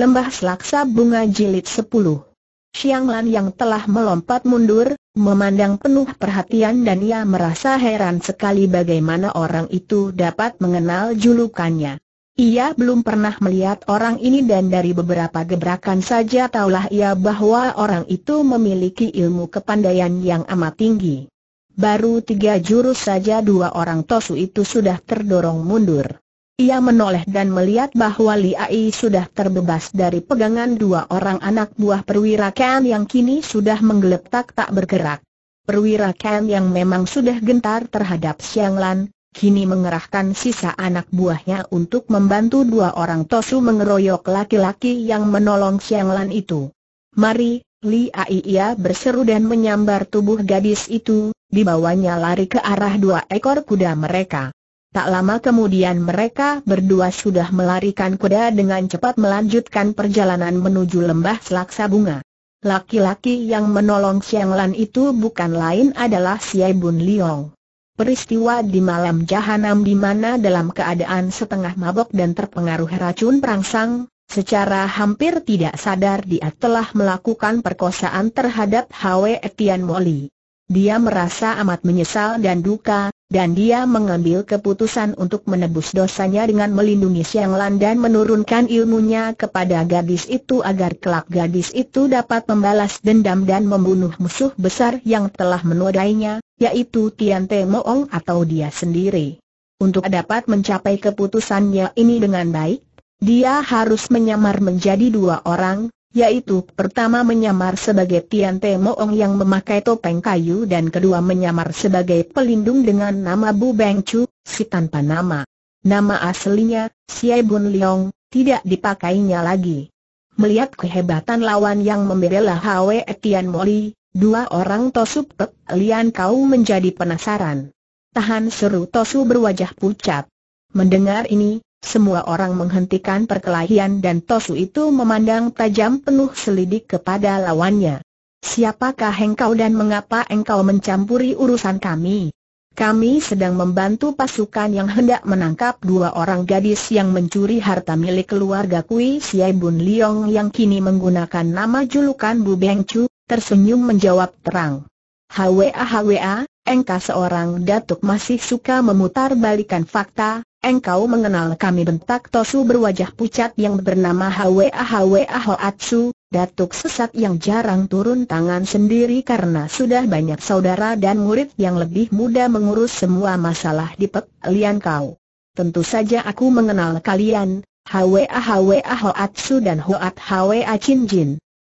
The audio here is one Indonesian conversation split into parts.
Lembah Selaksa Bunga Jilid 10 Siang Lan yang telah melompat mundur, memandang penuh perhatian dan ia merasa heran sekali bagaimana orang itu dapat mengenal julukannya. Ia belum pernah melihat orang ini dan dari beberapa gebrakan saja taulah ia bahwa orang itu memiliki ilmu kepandaian yang amat tinggi. Baru tiga jurus saja dua orang Tosu itu sudah terdorong mundur. Ia menoleh dan melihat bahwa Li Ai sudah terbebas dari pegangan dua orang anak buah perwira Ken yang kini sudah menggeletak tak bergerak. Perwira Ken yang memang sudah gentar terhadap Xiang Lan, kini mengerahkan sisa anak buahnya untuk membantu dua orang Tosu mengeroyok laki-laki yang menolong Xiang Lan itu. Mari, Li Ai ia berseru dan menyambar tubuh gadis itu, dibawanya lari ke arah dua ekor kuda mereka. Tak lama kemudian mereka berdua sudah melarikan kuda dengan cepat melanjutkan perjalanan menuju lembah selaksa bunga. Laki-laki yang menolong Siang Lan itu bukan lain adalah Siai Bun Liong. Peristiwa di malam jahanam di mana dalam keadaan setengah mabok dan terpengaruh racun perangsang, secara hampir tidak sadar dia telah melakukan perkosaan terhadap Hwe Etian Moli. Dia merasa amat menyesal dan duka, dan dia mengambil keputusan untuk menebus dosanya dengan melindungi Siang Lan dan menurunkan ilmunya kepada gadis itu agar kelak gadis itu dapat membalas dendam dan membunuh musuh besar yang telah menodainya, yaitu Tian Te Moong atau dia sendiri. Untuk dapat mencapai keputusannya ini dengan baik, dia harus menyamar menjadi dua orang, yaitu pertama menyamar sebagai Tian Te Moong yang memakai topeng kayu dan kedua menyamar sebagai pelindung dengan nama Bu Beng Chu, si tanpa nama. Nama aslinya, Siai Bun Leong, tidak dipakainya lagi. Melihat kehebatan lawan yang membela Hwe Tian Moli, dua orang Tosu Pek Lian Kau menjadi penasaran. Tahan seru Tosu berwajah pucat. Mendengar ini, semua orang menghentikan perkelahian dan Tosu itu memandang tajam penuh selidik kepada lawannya. Siapakah engkau dan mengapa engkau mencampuri urusan kami? Kami sedang membantu pasukan yang hendak menangkap dua orang gadis yang mencuri harta milik keluarga Kui Siai Bun Liong yang kini menggunakan nama julukan Bu Beng Chu, tersenyum menjawab terang. HWA HWA, engkau seorang datuk masih suka memutar balikan fakta, Engkau mengenal kami bentak Tosu berwajah pucat yang bernama Hwa Hwa Hoatsu, datuk sesat yang jarang turun tangan sendiri karena sudah banyak saudara dan murid yang lebih muda mengurus semua masalah di pekalian kau. Tentu saja aku mengenal kalian, Hwa Hwa Hoatsu dan Hoat Hwa Chin Jin.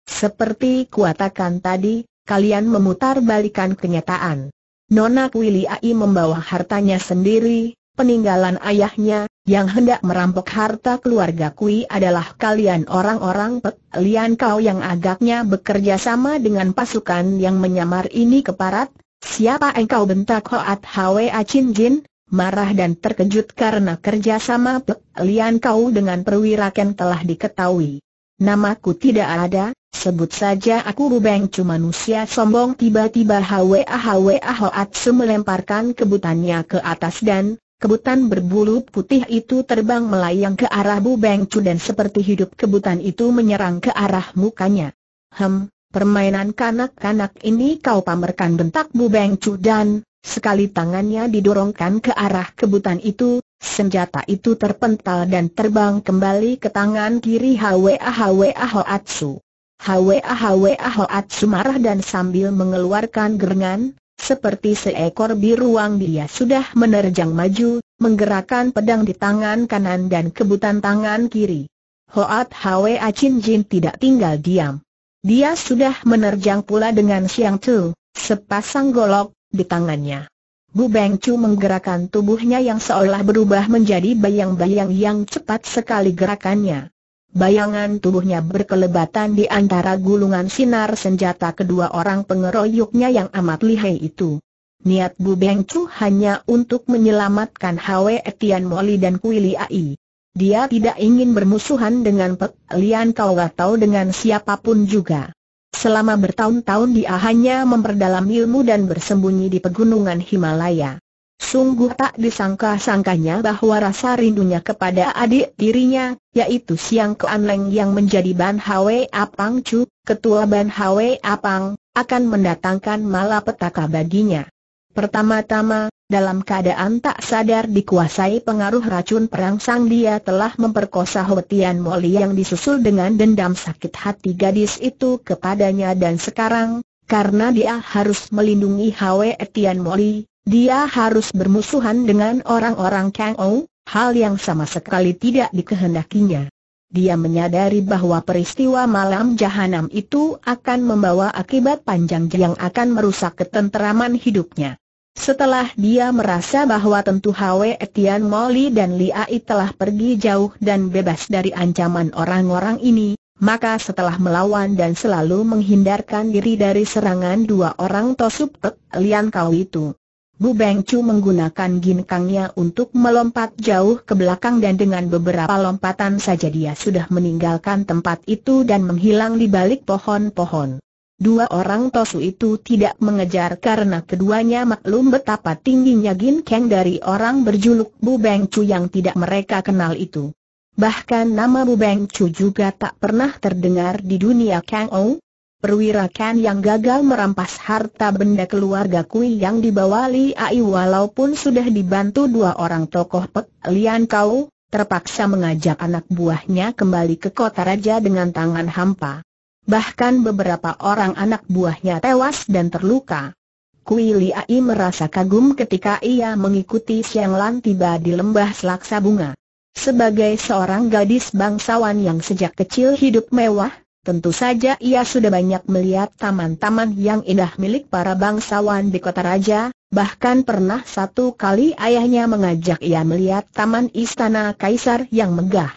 Seperti kuatakan tadi, kalian memutar balikan kenyataan. Nona Kuiliai membawa hartanya sendiri, peninggalan ayahnya, yang hendak merampok harta keluarga Kui adalah kalian orang-orang Pek Lian Kau yang agaknya bekerja sama dengan pasukan yang menyamar ini ke parat. Siapa engkau bentak Hoat Hwa Acin Jin, marah dan terkejut karena kerjasama Pek Lian Kau dengan perwira Ken telah diketahui. Namaku tidak ada, sebut saja aku Rubeng cuma manusia sombong tiba-tiba hwe Hwa Hoat Su melemparkan kebutannya ke atas dan kebutan berbulu putih itu terbang melayang ke arah Bu Beng Chu dan seperti hidup kebutan itu menyerang ke arah mukanya. Hem, permainan kanak-kanak ini kau pamerkan bentak Bu Beng Chu dan, sekali tangannya didorongkan ke arah kebutan itu, senjata itu terpental dan terbang kembali ke tangan kiri Hwa Hwa Atsu. Hwa Hwa Atsu marah dan sambil mengeluarkan gerengan, seperti seekor biruang dia sudah menerjang maju, menggerakkan pedang di tangan kanan dan kebutan tangan kiri. Hoat A Chin Jin tidak tinggal diam. Dia sudah menerjang pula dengan siang tu, sepasang golok, di tangannya. Bu Beng Chu menggerakkan tubuhnya yang seolah berubah menjadi bayang-bayang yang cepat sekali gerakannya. Bayangan tubuhnya berkelebatan di antara gulungan sinar senjata kedua orang pengeroyoknya yang amat lihai itu. Niat Bu Beng Chu hanya untuk menyelamatkan Hwe Etian Moli dan Kui Ai. Dia tidak ingin bermusuhan dengan Pek Lian Kau atau dengan siapapun juga. Selama bertahun-tahun dia hanya memperdalam ilmu dan bersembunyi di pegunungan Himalaya. Sungguh tak disangka-sangkanya bahwa rasa rindunya kepada adik dirinya, yaitu Siang Kean Leng yang menjadi Ban Hwe Apang Chu, ketua Ban Hwe Apang, akan mendatangkan malapetaka baginya. Pertama-tama, dalam keadaan tak sadar dikuasai pengaruh racun perang sang dia telah memperkosa Hotian Moli yang disusul dengan dendam sakit hati gadis itu kepadanya dan sekarang, karena dia harus melindungi Hwe Etian Moli, dia harus bermusuhan dengan orang-orang Kang Ou, hal yang sama sekali tidak dikehendakinya. Dia menyadari bahwa peristiwa malam jahanam itu akan membawa akibat panjang yang akan merusak ketenteraman hidupnya. Setelah dia merasa bahwa tentu Hwe Etian Molly dan Liai telah pergi jauh dan bebas dari ancaman orang-orang ini, maka setelah melawan dan selalu menghindarkan diri dari serangan dua orang Tosup Lian Kau itu, Bu Beng Chu menggunakan ginkangnya untuk melompat jauh ke belakang dan dengan beberapa lompatan saja dia sudah meninggalkan tempat itu dan menghilang di balik pohon-pohon. Dua orang tosu itu tidak mengejar karena keduanya maklum betapa tingginya ginkang dari orang berjuluk Bu Beng Chu yang tidak mereka kenal itu. Bahkan nama Bu Beng Chu juga tak pernah terdengar di dunia Kang Ou, perwira Ken yang gagal merampas harta benda keluarga Kui yang dibawa Li Ai walaupun sudah dibantu dua orang tokoh Pek Lian Kau, terpaksa mengajak anak buahnya kembali ke kota raja dengan tangan hampa. Bahkan beberapa orang anak buahnya tewas dan terluka. Kui Li Ai merasa kagum ketika ia mengikuti Siang Lan tiba di lembah selaksa bunga. Sebagai seorang gadis bangsawan yang sejak kecil hidup mewah, Tentu saja ia sudah banyak melihat taman-taman yang indah milik para bangsawan di kota raja, bahkan pernah satu kali ayahnya mengajak ia melihat taman istana kaisar yang megah.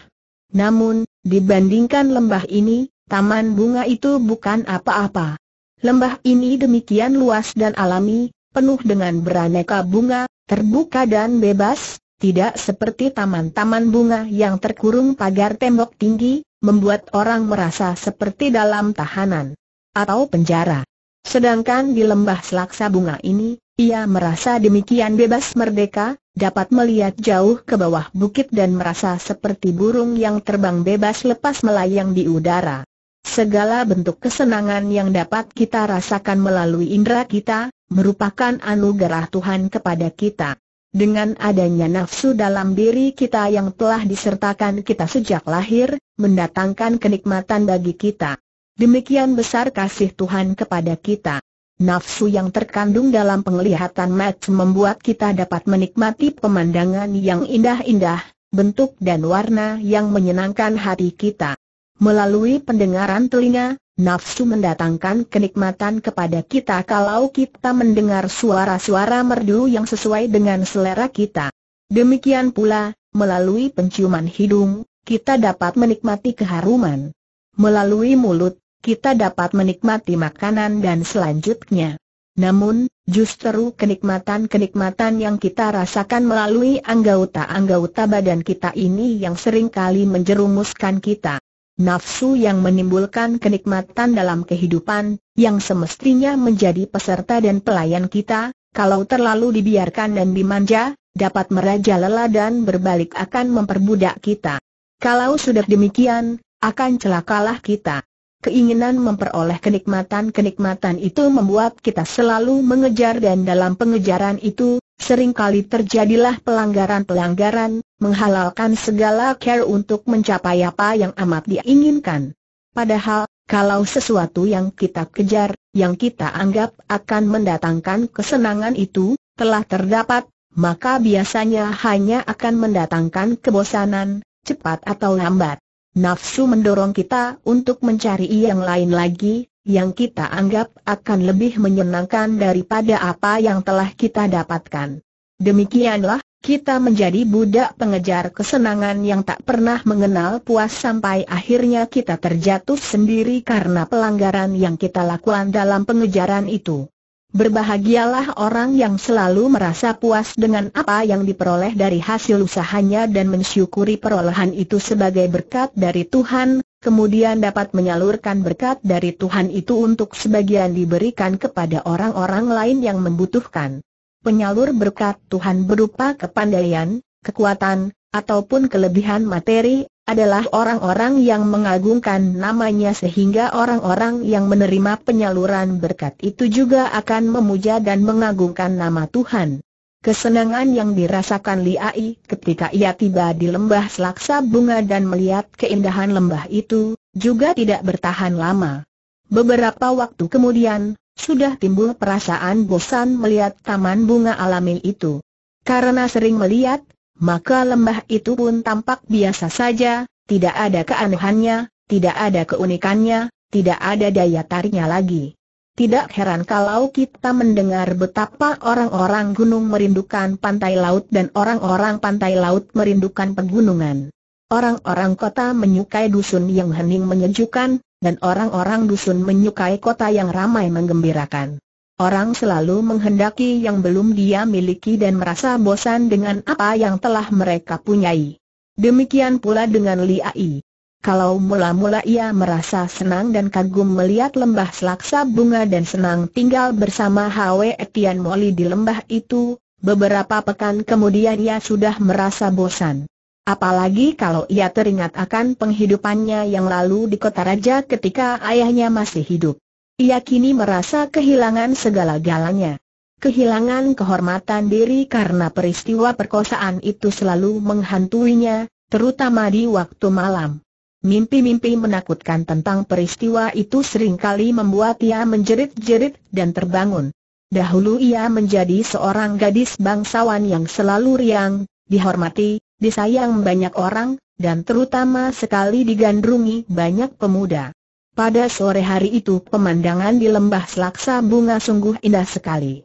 Namun, dibandingkan lembah ini, taman bunga itu bukan apa-apa. Lembah ini demikian luas dan alami, penuh dengan beraneka bunga, terbuka dan bebas, tidak seperti taman-taman bunga yang terkurung pagar tembok tinggi, membuat orang merasa seperti dalam tahanan atau penjara. Sedangkan di lembah selaksa bunga ini, ia merasa demikian bebas merdeka, dapat melihat jauh ke bawah bukit dan merasa seperti burung yang terbang bebas lepas melayang di udara. Segala bentuk kesenangan yang dapat kita rasakan melalui indera kita, merupakan anugerah Tuhan kepada kita. Dengan adanya nafsu dalam diri kita yang telah disertakan kita sejak lahir, mendatangkan kenikmatan bagi kita. Demikian besar kasih Tuhan kepada kita. Nafsu yang terkandung dalam penglihatan mata membuat kita dapat menikmati pemandangan yang indah-indah, bentuk dan warna yang menyenangkan hati kita. Melalui pendengaran telinga, Nafsu mendatangkan kenikmatan kepada kita kalau kita mendengar suara-suara merdu yang sesuai dengan selera kita. Demikian pula, melalui penciuman hidung, kita dapat menikmati keharuman. Melalui mulut, kita dapat menikmati makanan dan selanjutnya. Namun, justru kenikmatan-kenikmatan yang kita rasakan melalui anggota-anggota badan kita ini yang seringkali menjerumuskan kita. Nafsu yang menimbulkan kenikmatan dalam kehidupan, yang semestinya menjadi peserta dan pelayan kita, kalau terlalu dibiarkan dan dimanja, dapat merajalela dan berbalik akan memperbudak kita. Kalau sudah demikian, akan celakalah kita. Keinginan memperoleh kenikmatan-kenikmatan itu membuat kita selalu mengejar dan dalam pengejaran itu, seringkali terjadilah pelanggaran-pelanggaran, menghalalkan segala care untuk mencapai apa yang amat diinginkan. Padahal, kalau sesuatu yang kita kejar, yang kita anggap akan mendatangkan kesenangan itu, telah terdapat, maka biasanya hanya akan mendatangkan kebosanan, cepat atau lambat. Nafsu mendorong kita untuk mencari yang lain lagi, yang kita anggap akan lebih menyenangkan daripada apa yang telah kita dapatkan. Demikianlah, kita menjadi budak pengejar kesenangan yang tak pernah mengenal puas sampai akhirnya kita terjatuh sendiri karena pelanggaran yang kita lakukan dalam pengejaran itu. Berbahagialah orang yang selalu merasa puas dengan apa yang diperoleh dari hasil usahanya dan mensyukuri perolehan itu sebagai berkat dari Tuhan, kemudian dapat menyalurkan berkat dari Tuhan itu untuk sebagian diberikan kepada orang-orang lain yang membutuhkan penyalur berkat Tuhan berupa kepandaian, kekuatan, ataupun kelebihan materi, adalah orang-orang yang mengagungkan namanya sehingga orang-orang yang menerima penyaluran berkat itu juga akan memuja dan mengagungkan nama Tuhan. Kesenangan yang dirasakan Liai ketika ia tiba di lembah selaksa bunga dan melihat keindahan lembah itu, juga tidak bertahan lama. Beberapa waktu kemudian, sudah timbul perasaan bosan melihat taman bunga alami itu. Karena sering melihat, maka lembah itu pun tampak biasa saja, tidak ada keanehannya, tidak ada keunikannya, tidak ada daya tariknya lagi. Tidak heran kalau kita mendengar betapa orang-orang gunung merindukan pantai laut dan orang-orang pantai laut merindukan pegunungan. Orang-orang kota menyukai dusun yang hening menyejukkan, dan orang-orang dusun menyukai kota yang ramai menggembirakan. Orang selalu menghendaki yang belum dia miliki dan merasa bosan dengan apa yang telah mereka punyai. Demikian pula dengan Li Ai. Kalau mula-mula ia merasa senang dan kagum melihat lembah selaksa bunga dan senang tinggal bersama Hwe Etian Moli di lembah itu, beberapa pekan kemudian ia sudah merasa bosan. Apalagi kalau ia teringat akan penghidupannya yang lalu di kota raja ketika ayahnya masih hidup. Ia kini merasa kehilangan segala-galanya. Kehilangan kehormatan diri karena peristiwa perkosaan itu selalu menghantuinya, terutama di waktu malam. Mimpi-mimpi menakutkan tentang peristiwa itu sering kali membuat ia menjerit-jerit dan terbangun. Dahulu ia menjadi seorang gadis bangsawan yang selalu riang, dihormati, disayang banyak orang, dan terutama sekali digandrungi banyak pemuda. Pada sore hari itu pemandangan di lembah selaksa bunga sungguh indah sekali.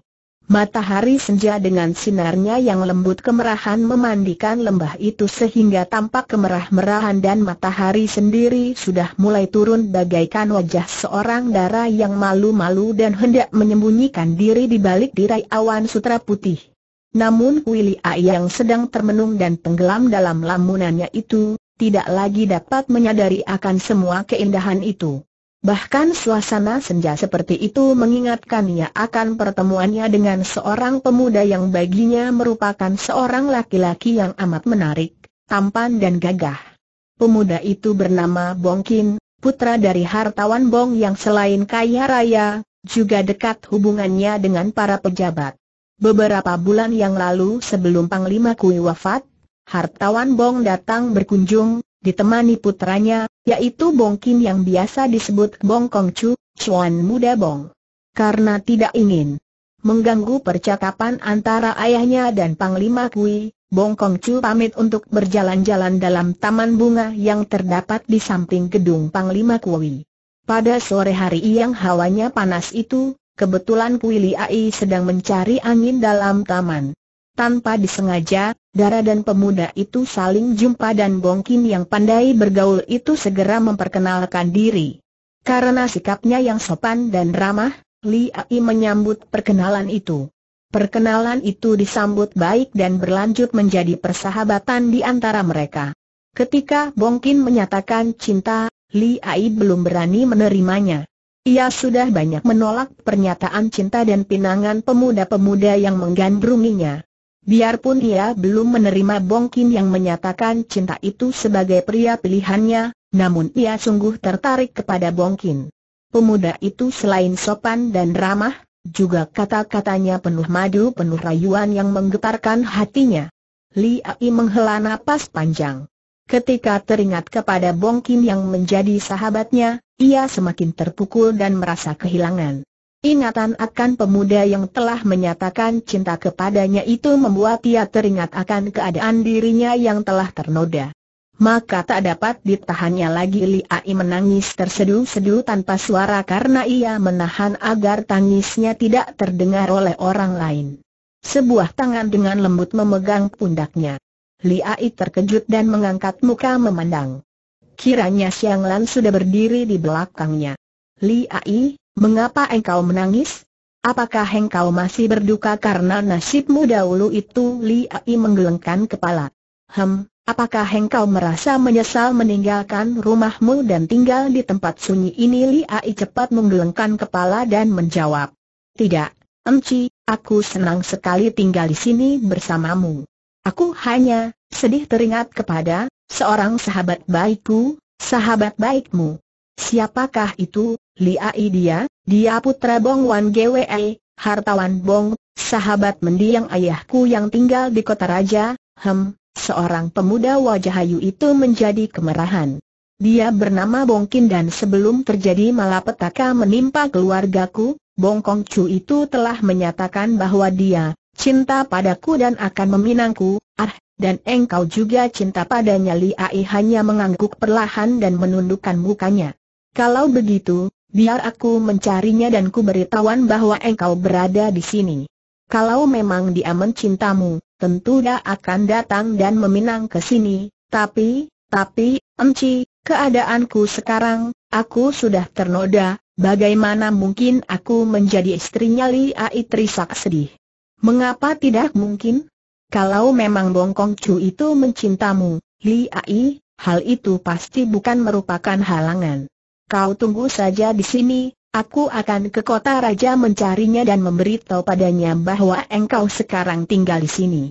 Matahari senja dengan sinarnya yang lembut kemerahan memandikan lembah itu sehingga tampak kemerah-merahan dan matahari sendiri sudah mulai turun bagaikan wajah seorang darah yang malu-malu dan hendak menyembunyikan diri di balik tirai awan sutra putih. Namun Willy A yang sedang termenung dan tenggelam dalam lamunannya itu, tidak lagi dapat menyadari akan semua keindahan itu. Bahkan suasana senja seperti itu mengingatkannya akan pertemuannya dengan seorang pemuda yang baginya merupakan seorang laki-laki yang amat menarik, tampan dan gagah. Pemuda itu bernama Bongkin, putra dari hartawan Bong yang selain kaya raya, juga dekat hubungannya dengan para pejabat. Beberapa bulan yang lalu sebelum Panglima Kui wafat, hartawan Bong datang berkunjung, ditemani putranya, yaitu Bong Kim yang biasa disebut Bong Kong Chu, Chuan Muda Bong. Karena tidak ingin mengganggu percakapan antara ayahnya dan Panglima Kui, Bong Kong Chu pamit untuk berjalan-jalan dalam taman bunga yang terdapat di samping gedung Panglima Kui. Pada sore hari yang hawanya panas itu, Kebetulan Kuili Ai sedang mencari angin dalam taman. Tanpa disengaja, Dara dan pemuda itu saling jumpa dan Bongkin yang pandai bergaul itu segera memperkenalkan diri. Karena sikapnya yang sopan dan ramah, Li Ai menyambut perkenalan itu. Perkenalan itu disambut baik dan berlanjut menjadi persahabatan di antara mereka. Ketika Bongkin menyatakan cinta, Li Ai belum berani menerimanya. Ia sudah banyak menolak pernyataan cinta dan pinangan pemuda-pemuda yang menggandrunginya. Biarpun ia belum menerima Bongkin yang menyatakan cinta itu sebagai pria pilihannya, namun ia sungguh tertarik kepada Bongkin. Pemuda itu selain sopan dan ramah, juga kata-katanya penuh madu penuh rayuan yang menggetarkan hatinya. Li Ai menghela napas panjang. Ketika teringat kepada Bongkin yang menjadi sahabatnya, ia semakin terpukul dan merasa kehilangan. Ingatan akan pemuda yang telah menyatakan cinta kepadanya itu membuat ia teringat akan keadaan dirinya yang telah ternoda. Maka tak dapat ditahannya lagi Li Ai menangis tersedu-sedu tanpa suara karena ia menahan agar tangisnya tidak terdengar oleh orang lain. Sebuah tangan dengan lembut memegang pundaknya. Li Ai terkejut dan mengangkat muka memandang kiranya Siang Lan sudah berdiri di belakangnya. Li Ai, mengapa engkau menangis? Apakah engkau masih berduka karena nasibmu dahulu itu? Li Ai menggelengkan kepala. Hem, apakah engkau merasa menyesal meninggalkan rumahmu dan tinggal di tempat sunyi ini? Li Ai cepat menggelengkan kepala dan menjawab. Tidak, Emci, aku senang sekali tinggal di sini bersamamu. Aku hanya sedih teringat kepada Seorang sahabat baikku, sahabat baikmu. Siapakah itu? Liai dia, dia putra Bong Wan Gwe, hartawan Bong, sahabat mendiang ayahku yang tinggal di kota raja, hem, seorang pemuda wajah hayu itu menjadi kemerahan. Dia bernama Bongkin dan sebelum terjadi malapetaka menimpa keluargaku, Bongkong Chu itu telah menyatakan bahwa dia cinta padaku dan akan meminangku. Ah, dan engkau juga cinta padanya Li Ai hanya mengangguk perlahan dan menundukkan mukanya. Kalau begitu, biar aku mencarinya dan ku bahwa engkau berada di sini. Kalau memang dia mencintamu, tentu dia akan datang dan meminang ke sini, tapi, tapi, Emci, keadaanku sekarang, aku sudah ternoda, bagaimana mungkin aku menjadi istrinya Li Ai Trisak sedih. Mengapa tidak mungkin? Kalau memang Bongkong Chu itu mencintamu, Li Ai, hal itu pasti bukan merupakan halangan. Kau tunggu saja di sini, aku akan ke kota raja mencarinya dan memberitahu padanya bahwa engkau sekarang tinggal di sini.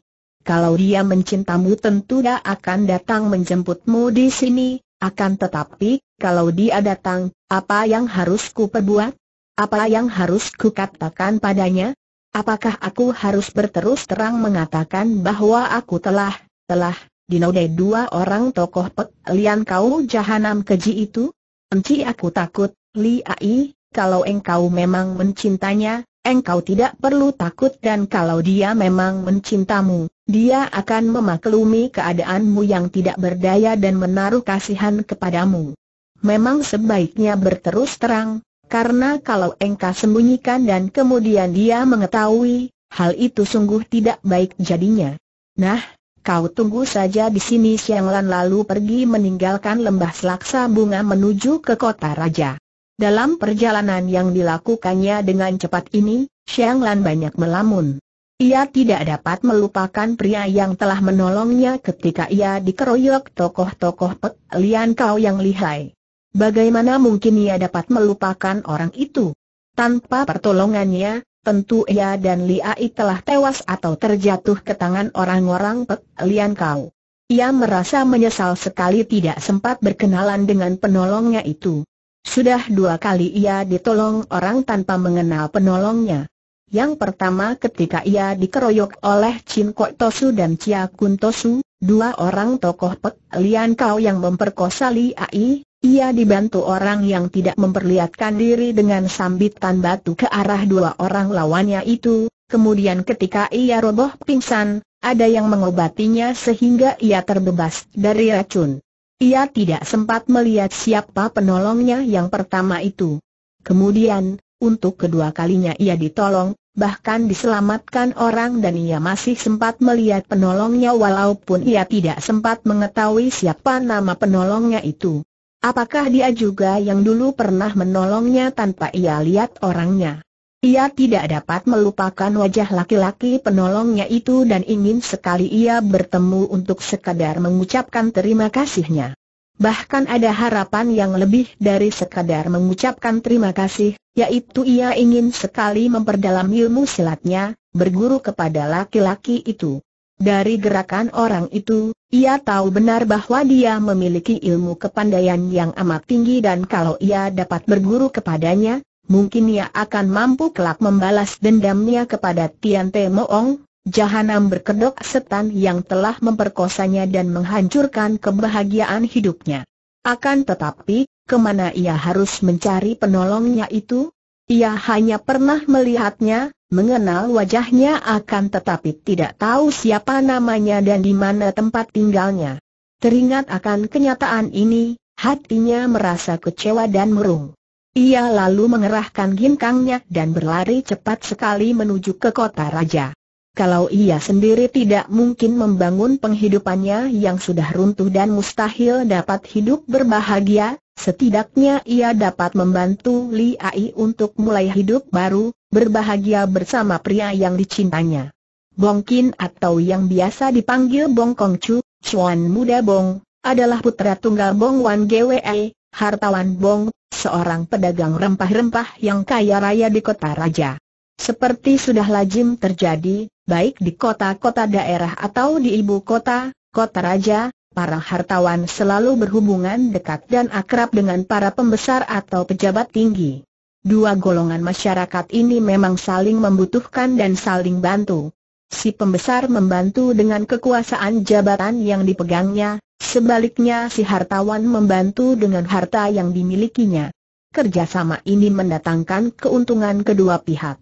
Kalau dia mencintamu tentu dia akan datang menjemputmu di sini, akan tetapi, kalau dia datang, apa yang harus ku perbuat? Apa yang harus ku katakan padanya? Apakah aku harus berterus terang mengatakan bahwa aku telah, telah, dinodai dua orang tokoh Pek Lian kau jahanam keji itu? Enci aku takut, Li Ai, kalau engkau memang mencintanya, engkau tidak perlu takut dan kalau dia memang mencintamu, dia akan memaklumi keadaanmu yang tidak berdaya dan menaruh kasihan kepadamu. Memang sebaiknya berterus terang, karena kalau engkau sembunyikan dan kemudian dia mengetahui, hal itu sungguh tidak baik jadinya. Nah, kau tunggu saja di sini Siang Lan lalu pergi meninggalkan lembah selaksa bunga menuju ke kota raja. Dalam perjalanan yang dilakukannya dengan cepat ini, Siang Lan banyak melamun. Ia tidak dapat melupakan pria yang telah menolongnya ketika ia dikeroyok tokoh-tokoh Pek Lian Kau yang lihai. Bagaimana mungkin ia dapat melupakan orang itu? Tanpa pertolongannya, tentu ia dan Liai telah tewas atau terjatuh ke tangan orang-orang Pek Lian Kau. Ia merasa menyesal sekali tidak sempat berkenalan dengan penolongnya itu. Sudah dua kali ia ditolong orang tanpa mengenal penolongnya. Yang pertama ketika ia dikeroyok oleh Chin Kok Tosu dan Chia Kun Tosu, dua orang tokoh Pek Lian Kau yang memperkosa Li Ai. Ia dibantu orang yang tidak memperlihatkan diri dengan sambitan batu ke arah dua orang lawannya itu, kemudian ketika ia roboh pingsan, ada yang mengobatinya sehingga ia terbebas dari racun. Ia tidak sempat melihat siapa penolongnya yang pertama itu. Kemudian, untuk kedua kalinya ia ditolong, bahkan diselamatkan orang dan ia masih sempat melihat penolongnya walaupun ia tidak sempat mengetahui siapa nama penolongnya itu. Apakah dia juga yang dulu pernah menolongnya tanpa ia lihat orangnya? Ia tidak dapat melupakan wajah laki-laki penolongnya itu dan ingin sekali ia bertemu untuk sekadar mengucapkan terima kasihnya. Bahkan ada harapan yang lebih dari sekadar mengucapkan terima kasih, yaitu ia ingin sekali memperdalam ilmu silatnya, berguru kepada laki-laki itu. Dari gerakan orang itu, ia tahu benar bahwa dia memiliki ilmu kepandaian yang amat tinggi dan kalau ia dapat berguru kepadanya, mungkin ia akan mampu kelak membalas dendamnya kepada Tian Te Moong, jahanam berkedok setan yang telah memperkosanya dan menghancurkan kebahagiaan hidupnya. Akan tetapi, kemana ia harus mencari penolongnya itu? Ia hanya pernah melihatnya, Mengenal wajahnya akan tetapi tidak tahu siapa namanya dan di mana tempat tinggalnya. Teringat akan kenyataan ini, hatinya merasa kecewa dan merung. Ia lalu mengerahkan ginkangnya dan berlari cepat sekali menuju ke kota raja. Kalau ia sendiri tidak mungkin membangun penghidupannya yang sudah runtuh dan mustahil dapat hidup berbahagia, Setidaknya ia dapat membantu Li Ai untuk mulai hidup baru, berbahagia bersama pria yang dicintanya. Bongkin atau yang biasa dipanggil Bong Kong Chu, Chuan Muda Bong, adalah putra tunggal Bong Wan Gwe, hartawan Bong, seorang pedagang rempah-rempah yang kaya raya di kota raja. Seperti sudah lazim terjadi, baik di kota-kota daerah atau di ibu kota, kota raja, para hartawan selalu berhubungan dekat dan akrab dengan para pembesar atau pejabat tinggi. Dua golongan masyarakat ini memang saling membutuhkan dan saling bantu. Si pembesar membantu dengan kekuasaan jabatan yang dipegangnya, sebaliknya si hartawan membantu dengan harta yang dimilikinya. Kerjasama ini mendatangkan keuntungan kedua pihak.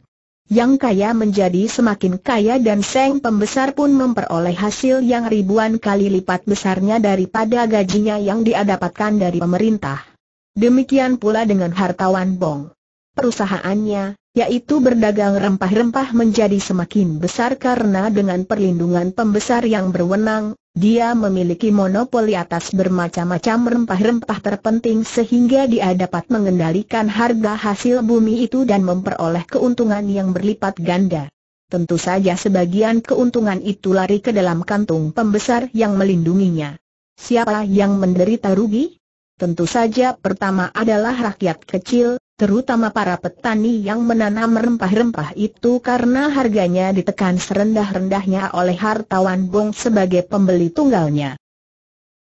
Yang kaya menjadi semakin kaya dan Seng Pembesar pun memperoleh hasil yang ribuan kali lipat besarnya daripada gajinya yang dia dapatkan dari pemerintah. Demikian pula dengan hartawan Bong perusahaannya, yaitu berdagang rempah-rempah menjadi semakin besar karena dengan perlindungan pembesar yang berwenang, dia memiliki monopoli atas bermacam-macam rempah-rempah terpenting sehingga dia dapat mengendalikan harga hasil bumi itu dan memperoleh keuntungan yang berlipat ganda. Tentu saja sebagian keuntungan itu lari ke dalam kantung pembesar yang melindunginya. Siapa yang menderita rugi? Tentu saja pertama adalah rakyat kecil, terutama para petani yang menanam rempah-rempah itu karena harganya ditekan serendah-rendahnya oleh hartawan Bong sebagai pembeli tunggalnya.